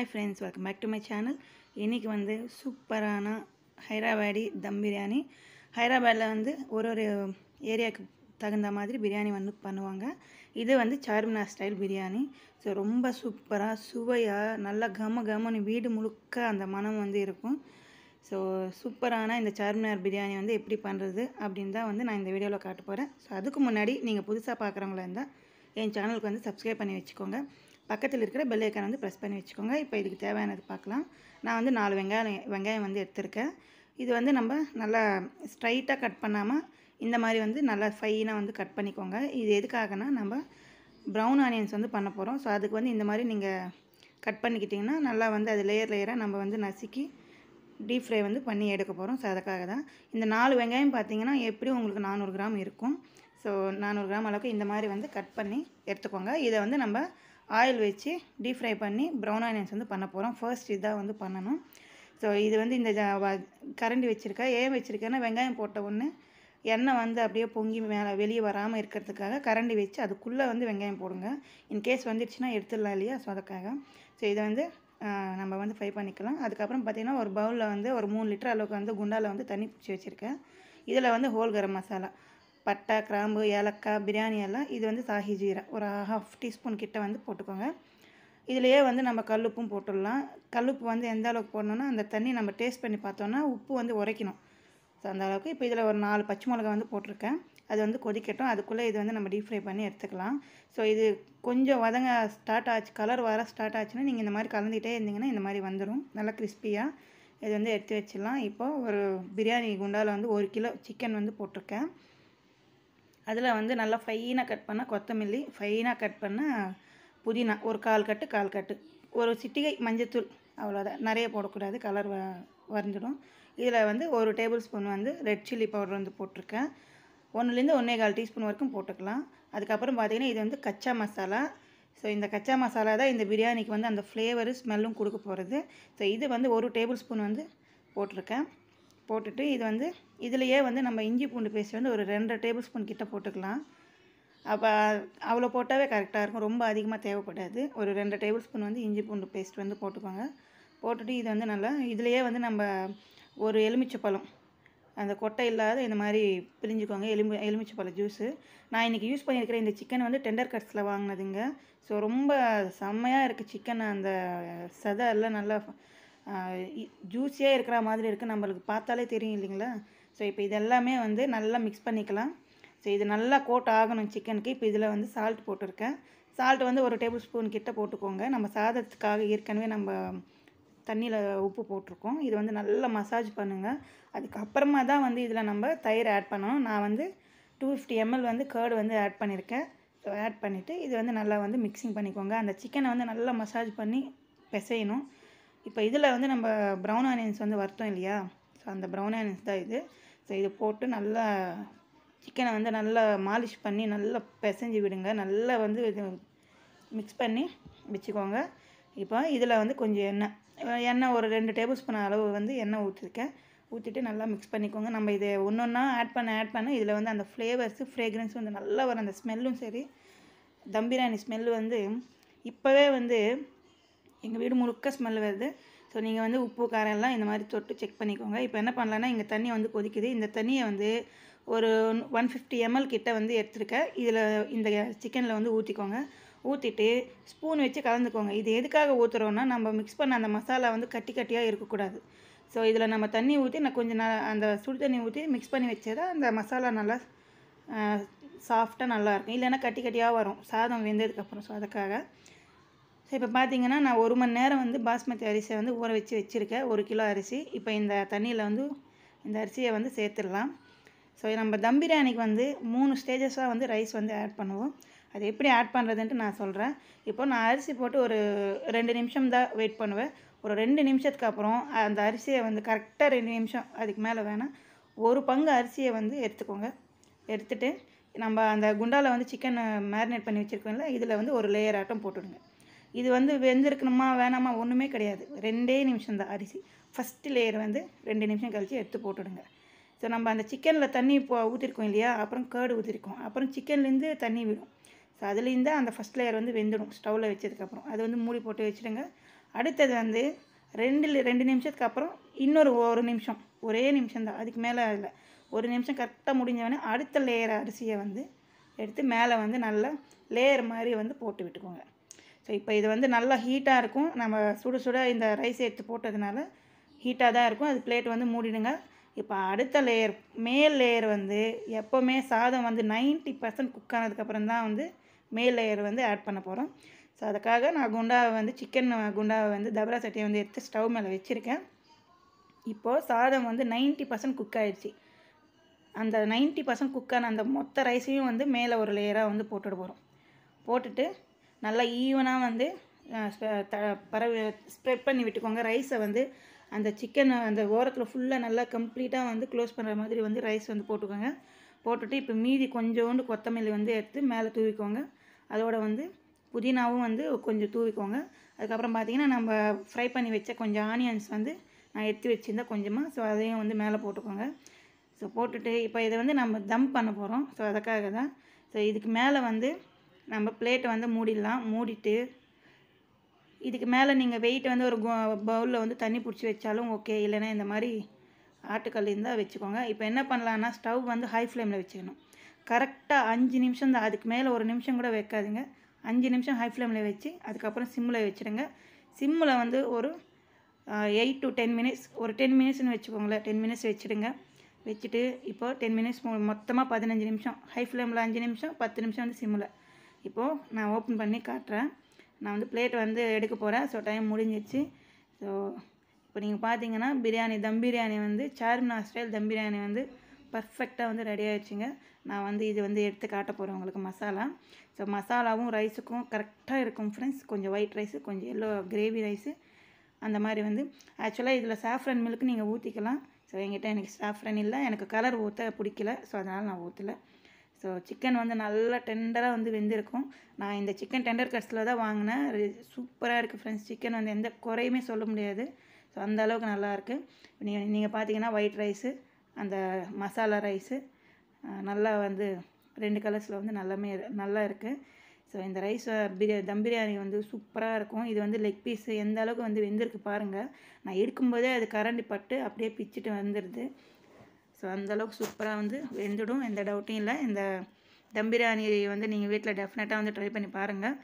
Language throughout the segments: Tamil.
hi friends welcome back to my channel இன்றைக்கி வந்து சூப்பரான ஹைதராபாடி தம் பிரியாணி ஹைதராபாடில் வந்து ஒரு ஒரு ஏரியாவுக்கு தகுந்த மாதிரி பிரியாணி வந்து பண்ணுவாங்க இது வந்து சார்மினார் ஸ்டைல் பிரியாணி ஸோ ரொம்ப சூப்பராக சுவையாக நல்லா கம கமன்னு வீடு முழுக்க அந்த மனம் வந்து இருக்கும் ஸோ சூப்பரான இந்த சார்மினார் பிரியாணி வந்து எப்படி பண்ணுறது அப்படின்னு தான் வந்து நான் இந்த வீடியோவில் காட்ட போகிறேன் ஸோ அதுக்கு முன்னாடி நீங்கள் புதுசாக பார்க்குறவங்களா இருந்தால் என் சேனலுக்கு வந்து சப்ஸ்கிரைப் பண்ணி வச்சுக்கோங்க பக்கத்தில் இருக்கிற பெல் வந்து ப்ரெஸ் பண்ணி வச்சுக்கோங்க இப்போ இதுக்கு தேவையானது பார்க்கலாம் நான் வந்து நாலு வெங்காயம் வெங்காயம் வந்து எடுத்திருக்கேன் இது வந்து நம்ம நல்லா ஸ்ட்ரைட்டாக கட் பண்ணாமல் இந்த மாதிரி வந்து நல்லா ஃபைனாக வந்து கட் பண்ணிக்கோங்க இது எதுக்காகனா நம்ம ப்ரௌன் ஆனியன்ஸ் வந்து பண்ண போகிறோம் ஸோ அதுக்கு வந்து இந்த மாதிரி நீங்கள் கட் பண்ணிக்கிட்டிங்கன்னா நல்லா வந்து அது லேயர் லேயராக நம்ம வந்து நசுக்கி டீப் ஃப்ரை வந்து பண்ணி எடுக்க போகிறோம் ஸோ அதுக்காக தான் இந்த நாலு வெங்காயம் பார்த்தீங்கன்னா எப்படியும் உங்களுக்கு நானூறு கிராம் இருக்கும் ஸோ நானூறு கிராம் அளவுக்கு இந்த மாதிரி வந்து கட் பண்ணி எடுத்துக்கோங்க இதை வந்து நம்ம ஆயில் வச்சு டீப் ஃப்ரை பண்ணி ப்ரௌன் ஆனியன்ஸ் வந்து பண்ண போகிறோம் ஃபர்ஸ்ட் இதாக வந்து பண்ணணும் ஸோ இது வந்து இந்த கரண்டி வச்சுருக்கேன் ஏன் வச்சுருக்கேன்னா வெங்காயம் போட்ட ஒன்று எண்ணெய் வந்து அப்படியே பொங்கி மேலே வெளியே வராமல் இருக்கிறதுக்காக கரண்டி வச்சு அதுக்குள்ளே வந்து வெங்காயம் போடுங்க இன்கேஸ் வந்துடுச்சுன்னா எடுத்துடலாம் இல்லையா ஸோ அதுக்காக ஸோ இதை வந்து நம்ம வந்து ஃப்ரை பண்ணிக்கலாம் அதுக்கப்புறம் பார்த்திங்கன்னா ஒரு பவுலில் வந்து ஒரு மூணு லிட்டர் அளவுக்கு வந்து குண்டாவில் வந்து தண்ணி பிடிச்சி வச்சுருக்கேன் இதில் வந்து ஹோல் கரம் மசாலா பட்டை கிராம்பு ஏலக்காய் பிரியாணி எல்லாம் இது வந்து சாஹி ஜீரா ஒரு ஹாஃப் டீஸ்பூன் கிட்ட வந்து போட்டுக்கோங்க இதுலேயே வந்து நம்ம கல்லுப்பும் போட்டுடலாம் கல்லுப்பு வந்து எந்த அளவுக்கு போடணுன்னா அந்த தண்ணி நம்ம டேஸ்ட் பண்ணி பார்த்தோன்னா உப்பு வந்து உரைக்கணும் ஸோ அந்த அளவுக்கு இப்போ இதில் ஒரு நாலு பச்சை மிளகா வந்து போட்டிருக்கேன் அது வந்து கொதிக்கட்டும் அதுக்குள்ளே இது வந்து நம்ம டீப் ஃப்ரை பண்ணி எடுத்துக்கலாம் ஸோ இது கொஞ்சம் வதங்க ஸ்டார்ட் ஆச்சு கலர் வர ஸ்டார்ட் ஆச்சுன்னா நீங்கள் இந்த மாதிரி கலந்துகிட்டே இருந்தீங்கன்னா இந்த மாதிரி வந்துடும் நல்லா கிறிஸ்பியாக இது வந்து எடுத்து வச்சிடலாம் இப்போது ஒரு பிரியாணி குண்டாவில் வந்து ஒரு கிலோ சிக்கன் வந்து போட்டிருக்கேன் அதில் வந்து நல்லா ஃபைனாக கட் பண்ணால் கொத்தமல்லி ஃபைனாக கட் பண்ணால் புதினா ஒரு கால் கட்டு கால் கட்டு ஒரு சிட்டிகை மஞ்சத்தூள் அவ்வளோதான் நிறைய போடக்கூடாது கலர் வ வரைஞ்சிடும் இதில் வந்து ஒரு டேபிள் ஸ்பூன் வந்து ரெட் சில்லி பவுடர் வந்து போட்டிருக்கேன் ஒன்றுலேருந்து ஒன்றே கால் டீஸ்பூன் வரைக்கும் போட்டுக்கலாம் அதுக்கப்புறம் பார்த்திங்கன்னா இது வந்து கச்சா மசாலா ஸோ இந்த கச்சா மசாலா தான் இந்த பிரியாணிக்கு வந்து அந்த ஃப்ளேவரு ஸ்மெல்லும் கொடுக்க போகிறது ஸோ இது வந்து ஒரு டேபிள் ஸ்பூன் வந்து போட்டிருக்கேன் போட்டுட்டு இது வந்து இதுலையே வந்து நம்ம இஞ்சி பூண்டு பேஸ்ட் வந்து ஒரு ரெண்டரை டேபிள் ஸ்பூன் கிட்ட போட்டுக்கலாம் அப்போ அவ்வளோ போட்டாவே கரெக்டாக இருக்கும் ரொம்ப அதிகமாக தேவைப்படாது ஒரு ரெண்டு டேபிள் ஸ்பூன் வந்து இஞ்சி பூண்டு பேஸ்ட் வந்து போட்டுக்கோங்க போட்டுட்டு இது வந்து நல்லா இதுலேயே வந்து நம்ம ஒரு எலுமிச்சைப்பழம் அந்த கொட்டை இல்லாத இந்த மாதிரி பிரிஞ்சுக்கோங்க எலும்பு எலுமிச்சைப்பழம் ஜூஸு நான் இன்றைக்கி யூஸ் பண்ணியிருக்கிற இந்த சிக்கன் வந்து டெண்டர் கட்ஸில் வாங்கினதுங்க ஸோ ரொம்ப செம்மையாக இருக்குது சிக்கன் அந்த சதை எல்லாம் நல்லா ஜூஸியாக இருக்கிற மாதிரி இருக்குது நம்மளுக்கு பார்த்தாலே தெரியும் இல்லைங்களா ஸோ இப்போ இதெல்லாமே வந்து நல்லா மிக்ஸ் பண்ணிக்கலாம் ஸோ இது நல்லா கோட் ஆகணும் சிக்கனுக்கு இப்போ இதில் வந்து சால்ட் போட்டிருக்கேன் சால்ட் வந்து ஒரு டேபிள் ஸ்பூன் கிட்ட போட்டுக்கோங்க நம்ம சாதத்துக்காக ஏற்கனவே நம்ம தண்ணியில் உப்பு போட்டிருக்கோம் இது வந்து நல்லா மசாஜ் பண்ணுங்கள் அதுக்கப்புறமா தான் வந்து இதில் நம்ம தயிர் ஆட் பண்ணணும் நான் வந்து டூ ஃபிஃப்டி எம்எல் வந்து கேர்டு வந்து ஆட் பண்ணியிருக்கேன் ஸோ ஆட் பண்ணிவிட்டு இது வந்து நல்லா வந்து மிக்சிங் பண்ணிக்கோங்க அந்த சிக்கனை வந்து நல்லா மசாஜ் பண்ணி பிசையணும் இப்போ இதில் வந்து நம்ம ப்ரௌன் ஆனியன்ஸ் வந்து வரட்டோம் இல்லையா ஸோ அந்த ப்ரௌன் ஆனியன்ஸ் தான் இது ஸோ இதை போட்டு நல்லா சிக்கனை வந்து நல்லா மாலிஷ் பண்ணி நல்லா பிசைஞ்சு விடுங்க நல்லா வந்து இது மிக்ஸ் பண்ணி வச்சுக்கோங்க இப்போ இதில் வந்து கொஞ்சம் எண்ணெய் எண்ணெய் ஒரு ரெண்டு டேபிள் ஸ்பூன் அளவு வந்து எண்ணெய் ஊற்றிருக்கேன் ஊற்றிட்டு நல்லா மிக்ஸ் பண்ணிக்கோங்க நம்ம இதை ஒன்று ஒன்றா ஆட் பண்ண ஆட் பண்ண இதில் வந்து அந்த ஃப்ளேவர்ஸு ஃப்ரேக்ரன்ஸ் வந்து நல்லா வரும் அந்த ஸ்மெல்லும் சரி தம் பிரியாணி ஸ்மெல்லு வந்து இப்போவே வந்து எங்கள் வீடு முழுக்க ஸ்மெல் வருது ஸோ நீங்கள் வந்து உப்பு காரம் எல்லாம் இந்த மாதிரி தொட்டு செக் பண்ணிக்கோங்க இப்போ என்ன பண்ணலான்னா இங்கே தண்ணி வந்து கொதிக்குது இந்த தண்ணியை வந்து ஒரு ஒன் ஃபிஃப்டி எம்எல் கிட்ட வந்து எடுத்துருக்கேன் இதில் இந்த சிக்கனில் வந்து ஊற்றிக்கோங்க ஊற்றிட்டு ஸ்பூன் வச்சு கலந்துக்கோங்க இது எதுக்காக ஊற்றுறோன்னா நம்ம மிக்ஸ் பண்ண அந்த மசாலா வந்து கட்டி கட்டியாக இருக்கக்கூடாது ஸோ இதில் நம்ம தண்ணி ஊற்றி நான் கொஞ்சம் நான் அந்த சுடு தண்ணி ஊற்றி மிக்ஸ் பண்ணி வச்சதா அந்த மசாலா நல்லா சாஃப்டாக நல்லாயிருக்கும் இல்லைன்னா கட்டி கட்டியாக வரும் சாதம் வெந்ததுக்கப்புறம் ஸோ அதுக்காக ஸோ இப்போ பார்த்தீங்கன்னா நான் ஒரு மணி நேரம் வந்து பாஸ்மதி அரிசியை வந்து ஊற வச்சு வச்சுருக்கேன் ஒரு கிலோ அரிசி இப்போ இந்த தண்ணியில் வந்து இந்த அரிசியை வந்து சேர்த்துடலாம் ஸோ நம்ம தம் பிரியாணிக்கு வந்து மூணு ஸ்டேஜஸாக வந்து ரைஸ் வந்து ஆட் பண்ணுவோம் அது எப்படி ஆட் பண்ணுறதுன்ட்டு நான் சொல்கிறேன் இப்போ நான் அரிசி போட்டு ஒரு ரெண்டு நிமிஷம் தான் வெயிட் பண்ணுவேன் ஒரு ரெண்டு நிமிஷத்துக்கு அப்புறம் அந்த அரிசியை வந்து கரெக்டாக ரெண்டு நிமிஷம் அதுக்கு மேலே வேணால் ஒரு பங்கு அரிசியை வந்து எடுத்துக்கோங்க எடுத்துகிட்டு நம்ம அந்த குண்டாவில் வந்து சிக்கன் மேரினேட் பண்ணி வச்சுருக்கோம்ல இதில் வந்து ஒரு லேயர் ஆட்டம் போட்டுவிடுங்க இது வந்து வெந்திருக்கணுமா வேணாமா ஒன்றுமே கிடையாது ரெண்டே நிமிஷம் தான் அரிசி ஃபஸ்ட்டு லேயர் வந்து ரெண்டு நிமிஷம் கழித்து எடுத்து போட்டுடுங்க ஸோ நம்ம அந்த சிக்கனில் தண்ணி இப்போ ஊற்றிருக்கோம் இல்லையா அப்புறம் கேடு ஊற்றிருக்கோம் அப்புறம் சிக்கன்லேருந்து தண்ணி விடும் ஸோ அதுலேருந்து அந்த ஃபஸ்ட் லேயர் வந்து வெந்துடும் ஸ்டவ்வில் வச்சதுக்கப்புறம் அது வந்து மூடி போட்டு வச்சுடுங்க அடுத்தது வந்து ரெண்டு ரெண்டு நிமிஷத்துக்கு அப்புறம் இன்னொரு ஒரு நிமிஷம் ஒரே நிமிஷம் தான் அதுக்கு மேலே இல்லை ஒரு நிமிஷம் கரெக்டாக முடிஞ்சவனே அடுத்த லேயர் அரிசியை வந்து எடுத்து மேலே வந்து நல்லா லேயர் மாதிரி வந்து போட்டு விட்டுக்கோங்க ஸோ இப்போ இது வந்து நல்லா ஹீட்டாக இருக்கும் நம்ம சுடு சுட இந்த ரைஸ் எடுத்து போட்டதுனால ஹீட்டாக தான் இருக்கும் அது பிளேட் வந்து மூடிடுங்க இப்போ அடுத்த லேயர் மேல் லேயர் வந்து எப்போவுமே சாதம் வந்து நைன்ட்டி பர்சன்ட் குக் ஆனதுக்கப்புறம் தான் வந்து மேல் லேயர் வந்து ஆட் பண்ண போகிறோம் ஸோ அதுக்காக நான் குண்டாவை வந்து சிக்கன் குண்டாவை வந்து தபரா சட்டியை வந்து எடுத்து ஸ்டவ் மேலே வச்சுருக்கேன் இப்போது சாதம் வந்து நைன்ட்டி பர்சன்ட் குக் ஆகிடுச்சி அந்த நைன்ட்டி பர்சன்ட் குக்கான அந்த மொத்த ரைஸையும் வந்து மேலே ஒரு லேயராக வந்து போட்டுட்டு போகிறோம் போட்டுட்டு நல்லா ஈவனாக வந்து பரவி ஸ்ப்ரெட் பண்ணி விட்டுக்கோங்க ரைஸை வந்து அந்த சிக்கன் அந்த ஓரத்தில் ஃபுல்லாக நல்லா கம்ப்ளீட்டாக வந்து க்ளோஸ் பண்ணுற மாதிரி வந்து ரைஸ் வந்து போட்டுக்கோங்க போட்டுட்டு இப்போ மீதி கொஞ்சோண்டு கொத்தமல்லி வந்து எடுத்து மேலே தூவிக்கோங்க அதோட வந்து புதினாவும் வந்து கொஞ்சம் தூவிக்கோங்க அதுக்கப்புறம் பார்த்திங்கன்னா நம்ம ஃப்ரை பண்ணி வச்ச கொஞ்சம் ஆனியன்ஸ் வந்து நான் எடுத்து வச்சுருந்தேன் கொஞ்சமாக ஸோ அதையும் வந்து மேலே போட்டுக்கோங்க ஸோ போட்டுட்டு இப்போ இதை வந்து நம்ம தம் பண்ண போகிறோம் ஸோ அதுக்காக தான் ஸோ இதுக்கு மேலே வந்து நம்ம பிளேட்டை வந்து மூடிடலாம் மூடிட்டு இதுக்கு மேலே நீங்கள் வெயிட்டை வந்து ஒரு பவுலில் வந்து தண்ணி பிடிச்சி வச்சாலும் ஓகே இல்லைனா இந்த மாதிரி ஆட்டுக்கல் இருந்தால் வச்சுக்கோங்க இப்போ என்ன பண்ணலான்னா ஸ்டவ் வந்து ஹை ஃப்ளேமில் வச்சுக்கணும் கரெக்டாக அஞ்சு நிமிஷம் தான் அதுக்கு மேலே ஒரு நிமிஷம் கூட வைக்காதுங்க அஞ்சு நிமிஷம் ஹை ஃப்ளேமில் வச்சு அதுக்கப்புறம் சிம்மில் வச்சுடுங்க சிம்மில் வந்து ஒரு எயிட் டு டென் மினிட்ஸ் ஒரு டென் மினிட்ஸ்னு வச்சுக்கோங்களேன் டென் மினிட்ஸ் வச்சுடுங்க வச்சுட்டு இப்போ டென் மினிட்ஸ் மொத்தமாக பதினஞ்சு நிமிஷம் ஹை ஃப்ளேமில் அஞ்சு நிமிஷம் பத்து நிமிஷம் வந்து சிம்மில் இப்போது நான் ஓப்பன் பண்ணி காட்டுறேன் நான் வந்து பிளேட் வந்து எடுக்க போகிறேன் ஸோ டைம் முடிஞ்சிச்சு ஸோ இப்போ நீங்கள் பார்த்தீங்கன்னா பிரியாணி தம் பிரியாணி வந்து சார்மினா ஸ்டைல் தம் பிரியாணி வந்து பர்ஃபெக்டாக வந்து ரெடி ஆகிடுச்சிங்க நான் வந்து இது வந்து எடுத்து காட்ட போகிறேன் உங்களுக்கு மசாலா ஸோ மசாலாவும் ரைஸுக்கும் கரெக்டாக இருக்கும் ஃப்ரெண்ட்ஸ் கொஞ்சம் ஒயிட் ரைஸு கொஞ்சம் எல்லோ கிரேவி ரைஸு அந்த மாதிரி வந்து ஆக்சுவலாக இதில் சாஃப்ரன் மில்க் நீங்கள் ஊற்றிக்கலாம் ஸோ என்கிட்ட எனக்கு சாஃப்ரன் இல்லை எனக்கு கலர் ஊற்ற பிடிக்கல ஸோ அதனால் நான் ஊற்றலை ஸோ சிக்கன் வந்து நல்லா டெண்டராக வந்து வெந்திருக்கும் நான் இந்த சிக்கன் டெண்டர் கட்ஸில் தான் வாங்கினேன் சூப்பராக இருக்குது ஃப்ரெண்ட்ஸ் சிக்கன் வந்து எந்த குறையுமே சொல்ல முடியாது ஸோ அந்த அளவுக்கு நல்லாயிருக்கு நீங்கள் நீங்கள் பார்த்தீங்கன்னா ஒயிட் ரைஸு அந்த மசாலா ரைஸு நல்லா வந்து ரெண்டு கலர்ஸில் வந்து நல்லாமே நல்லா இருக்குது ஸோ இந்த ரைஸ் பிரியாணி தம் பிரியாணி வந்து சூப்பராக இருக்கும் இது வந்து லெக் பீஸ் எந்த அளவுக்கு வந்து வெந்திருக்கு பாருங்கள் நான் எடுக்கும்போதே அது கரண்டி பட்டு அப்படியே பிச்சுட்டு வந்துடுது ஸோ அந்தளவுக்கு சூப்பராக வந்து வெந்துடும் எந்த டவுட்டும் இல்லை இந்த தம் பிரியாணி வந்து நீங்கள் வீட்டில் டெஃபினட்டாக வந்து ட்ரை பண்ணி பாருங்கள்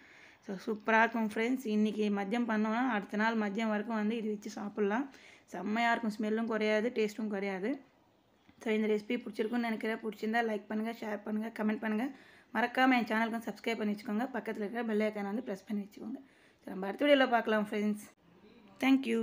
ஸோ சூப்பராக இருக்கும் ஃப்ரெண்ட்ஸ் இன்றைக்கி மதியம் பண்ணோன்னா அடுத்த நாள் மதியம் வரைக்கும் வந்து இது வச்சு சாப்பிட்லாம் செம்மையாக இருக்கும் ஸ்மெல்லும் குறையாது டேஸ்ட்டும் குறையாது ஸோ இந்த ரெசிபி பிடிச்சிருக்குன்னு நினைக்கிறேன் பிடிச்சிருந்தா லைக் பண்ணுங்கள் ஷேர் பண்ணுங்கள் கமெண்ட் பண்ணுங்கள் மறக்காமல் என் சேனலுக்கு சப்ஸ்கிரைப் பண்ணி வச்சுக்கோங்க பக்கத்தில் இருக்கிற பெல்லைக்கான வந்து ப்ரெஸ் பண்ணி வச்சுக்கோங்க ஸோ நம்ம அடுத்த வீடியோவில் பார்க்கலாம் ஃப்ரெண்ட்ஸ் தேங்க்யூ